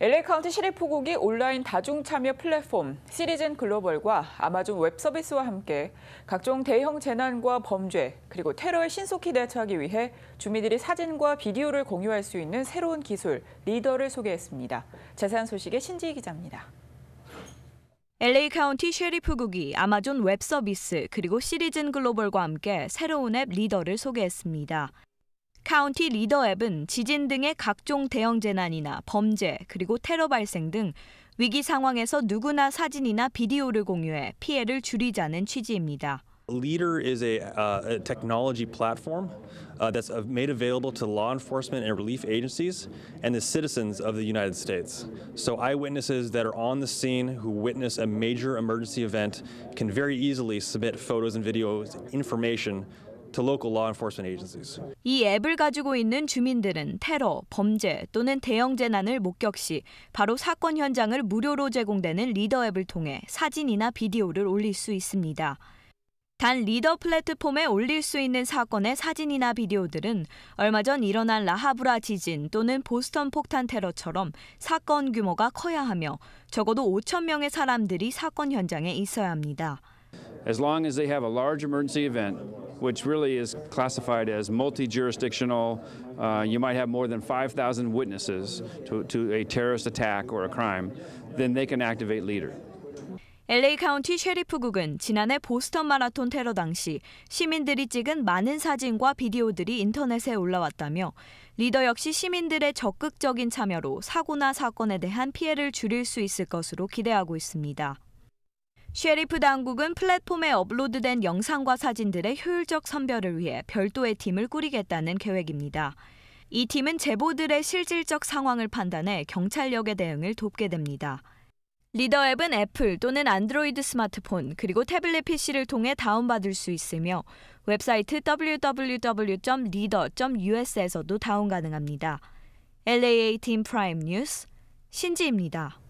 LA카운티 시립포국이 온라인 다중참여 플랫폼 시리즌 글로벌과 아마존 웹서비스와 함께 각종 대형 재난과 범죄 그리고 테러에 신속히 대처하기 위해 주민들이 사진과 비디오를 공유할 수 있는 새로운 기술 리더를 소개했습니다. 재산 소식의 신지희 기자입니다. LA 카운티 쉐리프국이 아마존 웹 서비스 그리고 시리즌 글로벌과 함께 새로운 앱 리더를 소개했습니다. 카운티 리더 지진 등의 각종 대형 재난이나 범죄 그리고 테러 발생 등 위기 상황에서 누구나 사진이나 비디오를 공유해 피해를 줄이자는 취지입니다. Leader is a, uh, a technology platform uh, that's made available to law enforcement and relief agencies and the citizens of the United States. So eyewitnesses that are on the scene who witness a major emergency event can very easily submit photos and videos, information to local law enforcement agencies. 이 앱을 가지고 있는 주민들은 테러, 범죄 또는 대형 재난을 목격 시 바로 사건 현장을 무료로 제공되는 리더 앱을 통해 사진이나 비디오를 올릴 수 있습니다. 단 리더 플랫폼에 올릴 수 있는 사건의 사진이나 비디오들은 얼마 전 일어난 라하브라 지진 또는 보스턴 폭탄 테러처럼 사건 규모가 커야 하며 적어도 5천 명의 사람들이 사건 현장에 있어야 합니다. As long as they have a large emergency event, which really is classified as multi-jurisdictional. Uh, you might have more than 5,000 witnesses to, to a terrorist attack or a crime. Then they can activate leader. LA 카운티 셰리프국은 지난해 보스턴 마라톤 테러 당시 시민들이 찍은 많은 사진과 비디오들이 인터넷에 올라왔다며 리더 역시 시민들의 적극적인 참여로 사고나 사건에 대한 피해를 줄일 수 있을 것으로 기대하고 있습니다. 쉐리프 당국은 플랫폼에 업로드된 영상과 사진들의 효율적 선별을 위해 별도의 팀을 꾸리겠다는 계획입니다. 이 팀은 제보들의 실질적 상황을 판단해 경찰력의 대응을 돕게 됩니다. 리더 앱은 애플 또는 안드로이드 스마트폰 그리고 태블릿 PC를 통해 다운받을 수 있으며 웹사이트 www.leader.us에서도 다운 가능합니다. LAA 팀 프라임 뉴스 신지입니다.